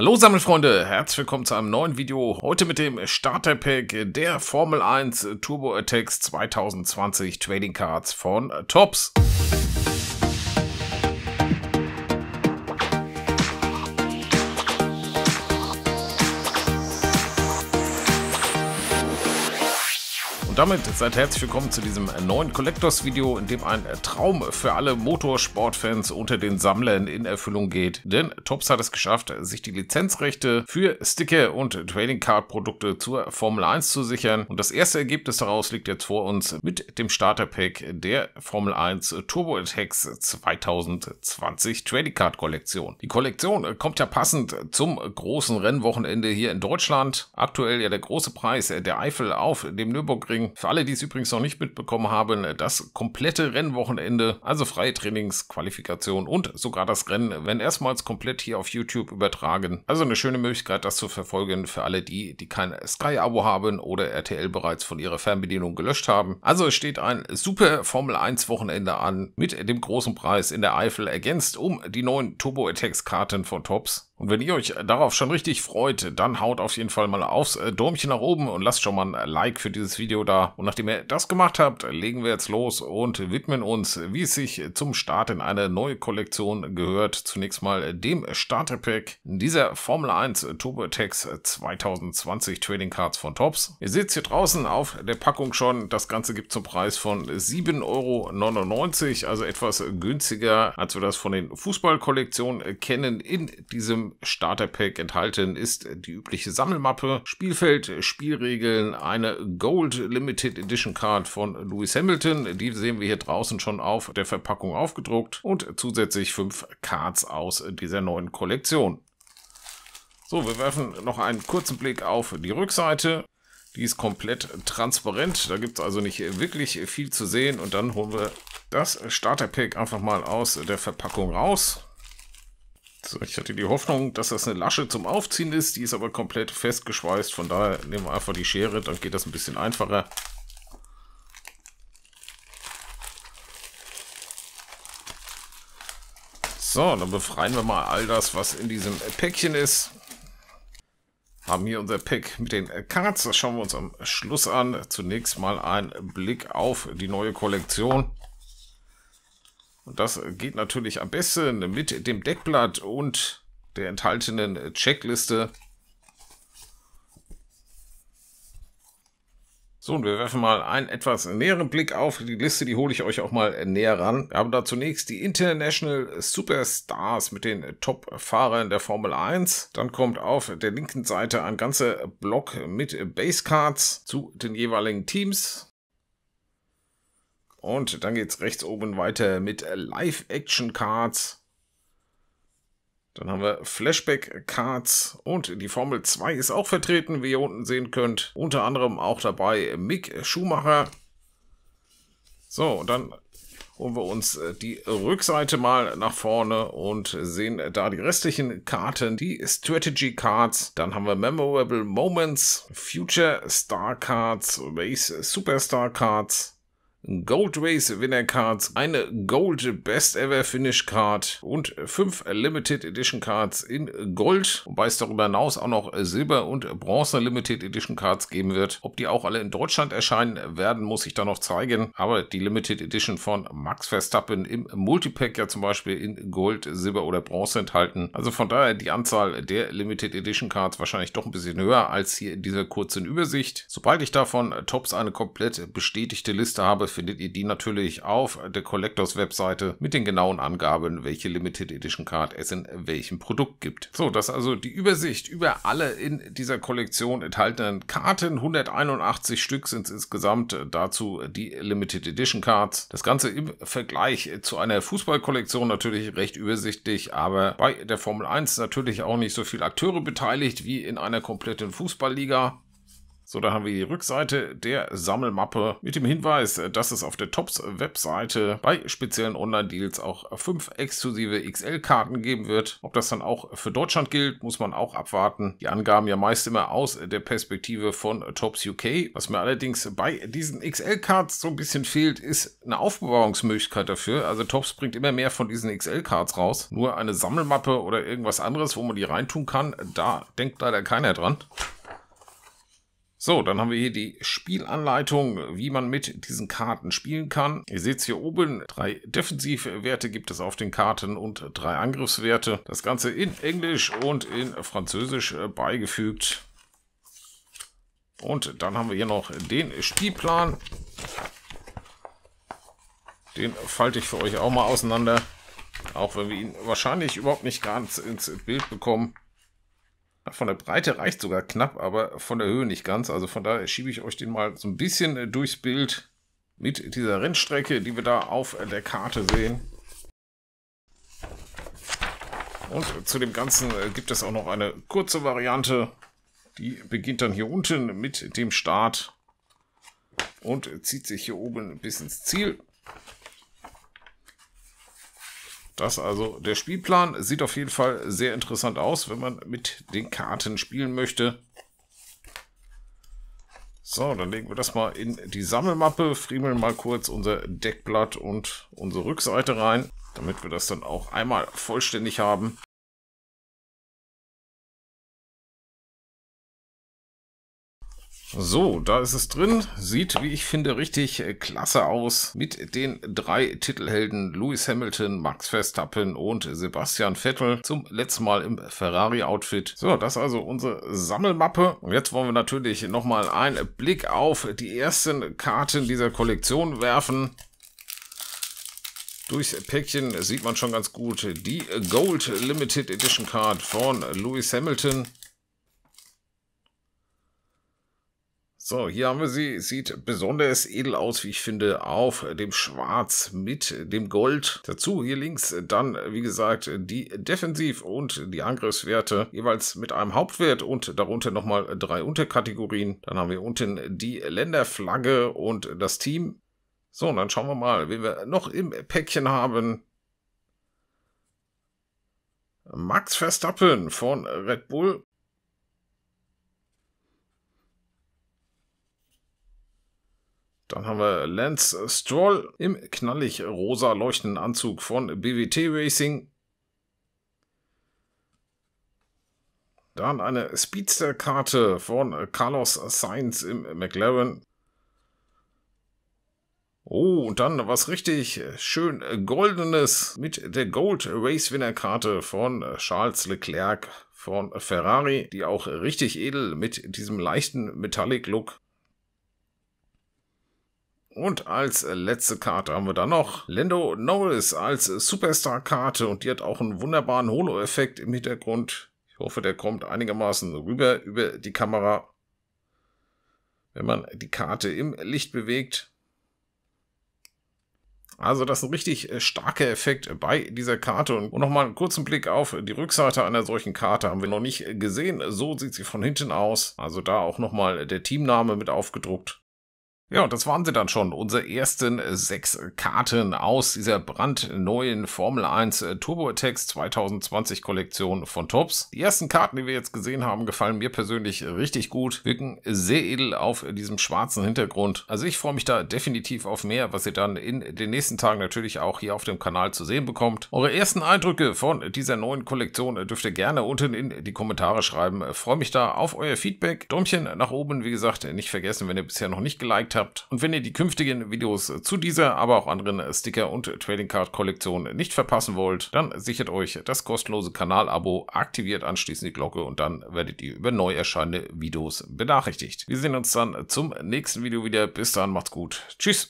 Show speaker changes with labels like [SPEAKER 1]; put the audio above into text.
[SPEAKER 1] Hallo Sammelfreunde, herzlich willkommen zu einem neuen Video. Heute mit dem Starterpack der Formel 1 Turbo Attacks 2020 Trading Cards von Tops. damit seid herzlich willkommen zu diesem neuen Collectors-Video, in dem ein Traum für alle Motorsportfans unter den Sammlern in Erfüllung geht. Denn Tops hat es geschafft, sich die Lizenzrechte für Sticker und Trading Card-Produkte zur Formel 1 zu sichern. Und das erste Ergebnis daraus liegt jetzt vor uns mit dem Starter-Pack der Formel 1 Turbo Attacks 2020 Trading Card-Kollektion. Die Kollektion kommt ja passend zum großen Rennwochenende hier in Deutschland. Aktuell ja der große Preis der Eifel auf dem Nürburgring für alle, die es übrigens noch nicht mitbekommen haben, das komplette Rennwochenende, also freie Trainingsqualifikation und sogar das Rennen, werden erstmals komplett hier auf YouTube übertragen. Also eine schöne Möglichkeit, das zu verfolgen für alle die, die kein Sky-Abo haben oder RTL bereits von ihrer Fernbedienung gelöscht haben. Also es steht ein super Formel 1 Wochenende an mit dem großen Preis in der Eifel ergänzt um die neuen Turbo Attacks Karten von Tops. Und wenn ihr euch darauf schon richtig freut, dann haut auf jeden Fall mal aufs äh, Däumchen nach oben und lasst schon mal ein Like für dieses Video da. Und nachdem ihr das gemacht habt, legen wir jetzt los und widmen uns, wie es sich zum Start in eine neue Kollektion gehört. Zunächst mal dem Starterpack dieser Formel 1 TurboTax 2020 Trading Cards von Tops. Ihr seht es hier draußen auf der Packung schon. Das Ganze gibt zum Preis von 7,99 Euro, also etwas günstiger, als wir das von den Fußballkollektionen kennen in diesem im Starter-Pack enthalten ist die übliche Sammelmappe, Spielfeld, Spielregeln, eine Gold Limited Edition Card von Lewis Hamilton. Die sehen wir hier draußen schon auf der Verpackung aufgedruckt und zusätzlich fünf Cards aus dieser neuen Kollektion. So, wir werfen noch einen kurzen Blick auf die Rückseite. Die ist komplett transparent. Da gibt es also nicht wirklich viel zu sehen. Und dann holen wir das Starter-Pack einfach mal aus der Verpackung raus ich hatte die Hoffnung, dass das eine Lasche zum Aufziehen ist. Die ist aber komplett festgeschweißt. Von daher nehmen wir einfach die Schere. Dann geht das ein bisschen einfacher. So, dann befreien wir mal all das, was in diesem Päckchen ist. Haben hier unser Pack mit den Cards. Das schauen wir uns am Schluss an. Zunächst mal ein Blick auf die neue Kollektion. Und das geht natürlich am besten mit dem Deckblatt und der enthaltenen Checkliste. So, und wir werfen mal einen etwas näheren Blick auf die Liste, die hole ich euch auch mal näher ran. Wir haben da zunächst die International Superstars mit den Top-Fahrern der Formel 1. Dann kommt auf der linken Seite ein ganzer Block mit Basecards zu den jeweiligen Teams. Und dann geht es rechts oben weiter mit Live-Action-Cards. Dann haben wir Flashback-Cards und die Formel 2 ist auch vertreten, wie ihr unten sehen könnt. Unter anderem auch dabei Mick Schumacher. So, dann holen wir uns äh, die Rückseite mal nach vorne und sehen da die restlichen Karten, die Strategy Cards. Dann haben wir Memorable Moments, Future Star Cards, Race Superstar Cards. Gold Race Winner Cards, eine Gold Best Ever Finish Card und fünf Limited Edition Cards in Gold, wobei es darüber hinaus auch noch Silber und Bronze Limited Edition Cards geben wird. Ob die auch alle in Deutschland erscheinen werden, muss ich dann noch zeigen. Aber die Limited Edition von Max Verstappen im Multipack ja zum Beispiel in Gold, Silber oder Bronze enthalten. Also von daher die Anzahl der Limited Edition Cards wahrscheinlich doch ein bisschen höher als hier in dieser kurzen Übersicht. Sobald ich davon Tops eine komplett bestätigte Liste habe, findet ihr die natürlich auf der Collectors Webseite mit den genauen Angaben, welche Limited Edition Card es in welchem Produkt gibt. So, das ist also die Übersicht über alle in dieser Kollektion enthaltenen Karten. 181 Stück sind es insgesamt, äh, dazu die Limited Edition Cards. Das Ganze im Vergleich äh, zu einer Fußballkollektion natürlich recht übersichtlich, aber bei der Formel 1 natürlich auch nicht so viele Akteure beteiligt wie in einer kompletten Fußballliga. So, da haben wir die Rückseite der Sammelmappe mit dem Hinweis, äh, dass es auf der Tops-Webseite bei speziellen Online-Deals auch fünf exklusive XL-Karten geben wird. Ob das dann auch für Deutschland gilt, muss man auch abwarten. Die Angaben ja meist immer aus der Perspektive von Tops UK. Was mir allerdings bei diesen XL-Cards so ein bisschen fehlt, ist eine Aufbewahrungsmöglichkeit dafür. Also Tops bringt immer mehr von diesen XL-Cards raus. Nur eine Sammelmappe oder irgendwas anderes, wo man die reintun kann, da denkt leider keiner dran. So, dann haben wir hier die Spielanleitung, wie man mit diesen Karten spielen kann. Ihr seht es hier oben, drei Defensivwerte gibt es auf den Karten und drei Angriffswerte. Das Ganze in Englisch und in Französisch äh, beigefügt. Und dann haben wir hier noch den Spielplan. Den falte ich für euch auch mal auseinander. Auch wenn wir ihn wahrscheinlich überhaupt nicht ganz ins Bild bekommen. Von der Breite reicht sogar knapp, aber von der Höhe nicht ganz. Also von daher schiebe ich euch den mal so ein bisschen äh, durchs Bild mit dieser Rennstrecke, die wir da auf der Karte sehen. Und zu dem Ganzen äh, gibt es auch noch eine kurze Variante. Die beginnt dann hier unten mit dem Start und zieht sich hier oben bis ins Ziel. Das also der Spielplan sieht auf jeden Fall sehr interessant aus, wenn man mit den Karten spielen möchte. So, dann legen wir das mal in die Sammelmappe, friemeln mal kurz unser Deckblatt und unsere Rückseite rein, damit wir das dann auch einmal vollständig haben. So, da ist es drin. Sieht, wie ich finde, richtig äh, klasse aus. Mit den drei Titelhelden Lewis Hamilton, Max Verstappen und Sebastian Vettel. Zum letzten Mal im Ferrari-Outfit. So, das ist also unsere Sammelmappe. Und jetzt wollen wir natürlich nochmal einen Blick auf die ersten Karten dieser Kollektion werfen. Durchs Päckchen sieht man schon ganz gut die Gold Limited Edition Card von Lewis Hamilton. So, hier haben wir sie. Sieht besonders edel aus, wie ich finde, auf dem Schwarz mit dem Gold. Dazu hier links dann, wie gesagt, die Defensiv- und die Angriffswerte jeweils mit einem Hauptwert und darunter nochmal drei Unterkategorien. Dann haben wir unten die Länderflagge und das Team. So, und dann schauen wir mal, wen wir noch im Päckchen haben. Max Verstappen von Red Bull Dann haben wir Lance Stroll im knallig rosa leuchtenden Anzug von BWT Racing. Dann eine Speedster-Karte von Carlos Sainz im McLaren. Oh, und dann was richtig schön Goldenes mit der Gold Race Winner Karte von Charles Leclerc von Ferrari, die auch richtig edel mit diesem leichten Metallic Look und als letzte Karte haben wir dann noch Lando Norris als Superstar-Karte und die hat auch einen wunderbaren Holo-Effekt im Hintergrund. Ich hoffe, der kommt einigermaßen rüber über die Kamera, wenn man die Karte im Licht bewegt. Also das ist ein richtig äh, starker Effekt bei dieser Karte. Und nochmal einen kurzen Blick auf die Rückseite einer solchen Karte haben wir noch nicht gesehen. So sieht sie von hinten aus. Also da auch nochmal der Teamname mit aufgedruckt. Ja, und das waren sie dann schon, unsere ersten sechs Karten aus dieser brandneuen Formel 1 Turbo Attacks 2020 Kollektion von Tops. Die ersten Karten, die wir jetzt gesehen haben, gefallen mir persönlich richtig gut, wirken sehr edel auf diesem schwarzen Hintergrund. Also ich freue mich da definitiv auf mehr, was ihr dann in den nächsten Tagen natürlich auch hier auf dem Kanal zu sehen bekommt. Eure ersten Eindrücke von dieser neuen Kollektion äh, dürft ihr gerne unten in die Kommentare schreiben. Ich äh, freue mich da auf euer Feedback. Däumchen nach oben, wie gesagt, nicht vergessen, wenn ihr bisher noch nicht geliked habt habt. Und wenn ihr die künftigen Videos äh, zu dieser, aber auch anderen äh, Sticker- und Trading Card Kollektion nicht verpassen wollt, dann sichert euch das kostenlose Kanalabo, aktiviert anschließend die Glocke und dann werdet ihr über neu erscheinende Videos benachrichtigt. Wir sehen uns dann zum nächsten Video wieder. Bis dann, macht's gut. Tschüss.